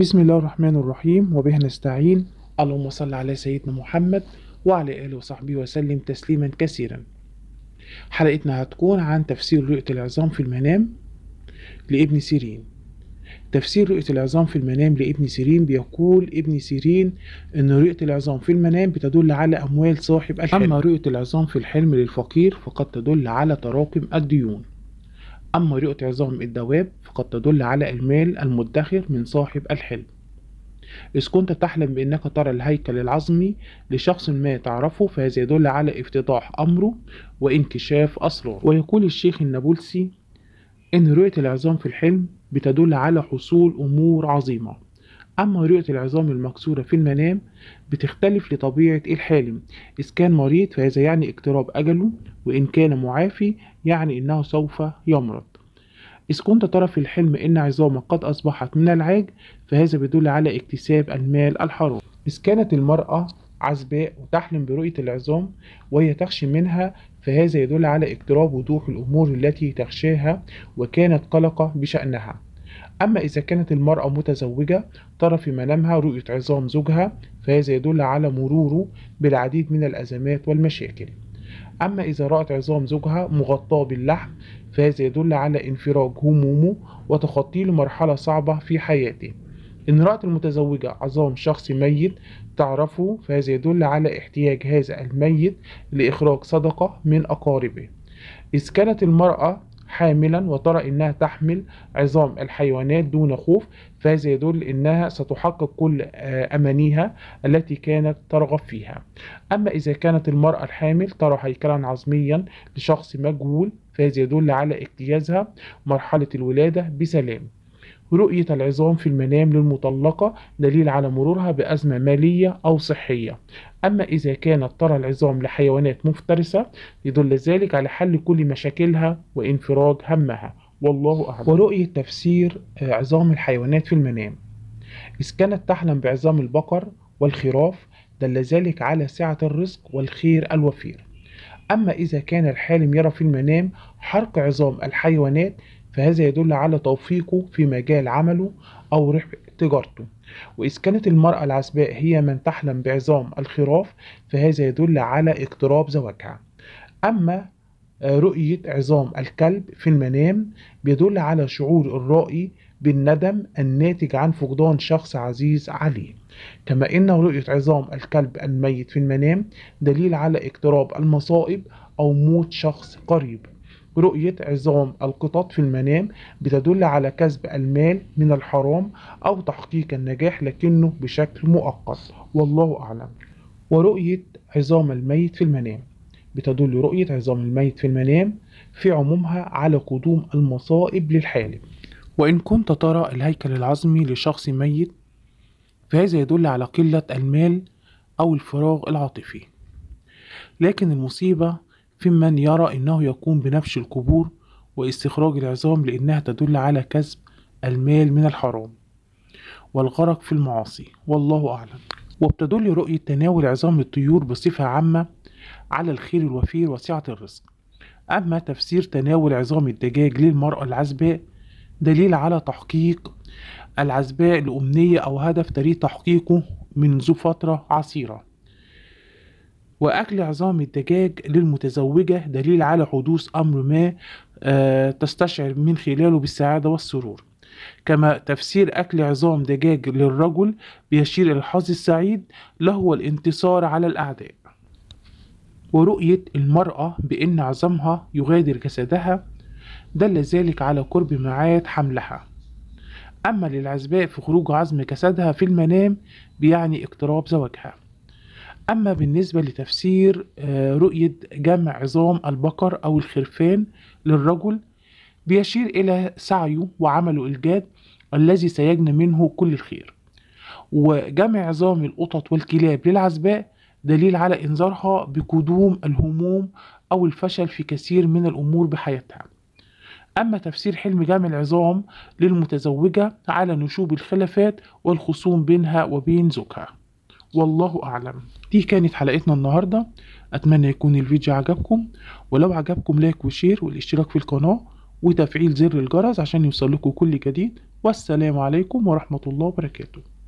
بسم الله الرحمن الرحيم وبه نستعين اللهم صل على سيدنا محمد وعلى آله وصحبه وسلم تسليما كثيرا حلقتنا هتكون عن تفسير رؤية العظام في المنام لابن سيرين تفسير رؤية العظام في المنام لابن سيرين بيقول ابن سيرين أن رؤية العظام في المنام بتدل على أموال صاحب الحلم أما رؤية العظام في الحلم للفقير فقد تدل على تراكم الديون أما رؤية عظام الدواب فقد تدل على المال المدخر من صاحب الحلم إذ كنت تحلم بأنك ترى الهيكل العظمي لشخص ما تعرفه فهذا يدل على افتضاح أمره وانكشاف أسراره ويقول الشيخ النابلسي إن رؤية العظام في الحلم بتدل على حصول أمور عظيمة أما رؤية العظام المكسورة في المنام بتختلف لطبيعة الحالم إذ كان مريض فهذا يعني اقتراب أجله وإن كان معافي يعني إنه سوف يمرض إذ كنت ترى في الحلم أن عظامك قد أصبحت من العاج فهذا بيدل على اكتساب المال الحرام إذ كانت المرأة عزباء وتحلم برؤية العظام وهي تخشى منها فهذا يدل على اقتراب وضوح الأمور التي تخشاها وكانت قلقة بشأنها أما إذا كانت المرأة متزوجة ترى في منامها رؤية عظام زوجها فهذا يدل على مروره بالعديد من الأزمات والمشاكل أما إذا رأت عظام زوجها مغطاة باللحم فهذا يدل على انفراج همومه وتخطيه لمرحلة صعبة في حياته إن رأت المتزوجة عظام شخص ميت تعرفه فهذا يدل على احتياج هذا الميت لإخراج صدقة من أقاربه إذ كانت المرأة حاملا وترى انها تحمل عظام الحيوانات دون خوف فهذا يدل انها ستحقق كل آه، امانيها التي كانت ترغب فيها اما اذا كانت المراه الحامل ترى هيكلا عظميا لشخص مجهول فهذا يدل على اجتيازها مرحلة الولادة بسلام رؤية العظام في المنام للمطلقة دليل على مرورها بأزمة مالية أو صحية أما إذا كانت ترى العظام لحيوانات مفترسة يدل ذلك على حل كل مشاكلها وانفراد همها والله أعلم ورؤية تفسير آه، عظام الحيوانات في المنام إذ كانت تحلم بعظام البقر والخراف دل ذلك على سعة الرزق والخير الوفير أما إذا كان الحالم يرى في المنام حرق عظام الحيوانات فهذا يدل على توفيقه في مجال عمله أو ربح تجارته وإذا كانت المرأة العزباء هي من تحلم بعظام الخراف فهذا يدل على اقتراب زواجها أما رؤية عظام الكلب في المنام بيدل على شعور الرائي بالندم الناتج عن فقدان شخص عزيز عليه كما إن رؤية عظام الكلب الميت في المنام دليل على اقتراب المصائب أو موت شخص قريب رؤية عظام القطط في المنام بتدل على كسب المال من الحرام أو تحقيق النجاح لكنه بشكل مؤقت والله أعلم ورؤية عظام الميت في المنام بتدل رؤية عظام الميت في المنام في عمومها على قدوم المصائب للحالم وإن كنت ترى الهيكل العظمي لشخص ميت فهذا يدل على قلة المال أو الفراغ العاطفي لكن المصيبة في من يرى أنه يقوم بنفش القبور واستخراج العظام لأنها تدل على كسب المال من الحرام والغرق في المعاصي والله أعلم وبتدل رؤية تناول عظام الطيور بصفة عامة على الخير الوفير وسعة الرزق أما تفسير تناول عظام الدجاج للمرأة العزباء دليل على تحقيق العزباء لأمنية أو هدف تريد تحقيقه منذ فترة عصيرة وأكل عظام الدجاج للمتزوجة دليل على حدوث أمر ما آه، تستشعر من خلاله بالسعادة والسرور كما تفسير أكل عظام دجاج للرجل بيشير إلى الحظ السعيد لهو الانتصار على الأعداء ورؤية المرأة بأن عظمها يغادر جسدها دل ذلك على قرب ميعاد حملها أما للعزباء في خروج عظم جسدها في المنام بيعني اقتراب زواجها أما بالنسبة لتفسير آه، رؤية جمع عظام البقر أو الخرفان للرجل بيشير إلى سعيه وعمله الجاد الذي سيجني منه كل الخير وجمع عظام القطط والكلاب للعزباء دليل على إنذارها بقدوم الهموم أو الفشل في كثير من الأمور بحياتها أما تفسير حلم جامع العظام للمتزوجة على نشوب الخلافات والخصوم بينها وبين زوجها والله أعلم دي كانت حلقتنا النهاردة أتمنى يكون الفيديو عجبكم ولو عجبكم لايك وشير والاشتراك في القناة وتفعيل زر الجرس عشان يوصلكم كل جديد والسلام عليكم ورحمة الله وبركاته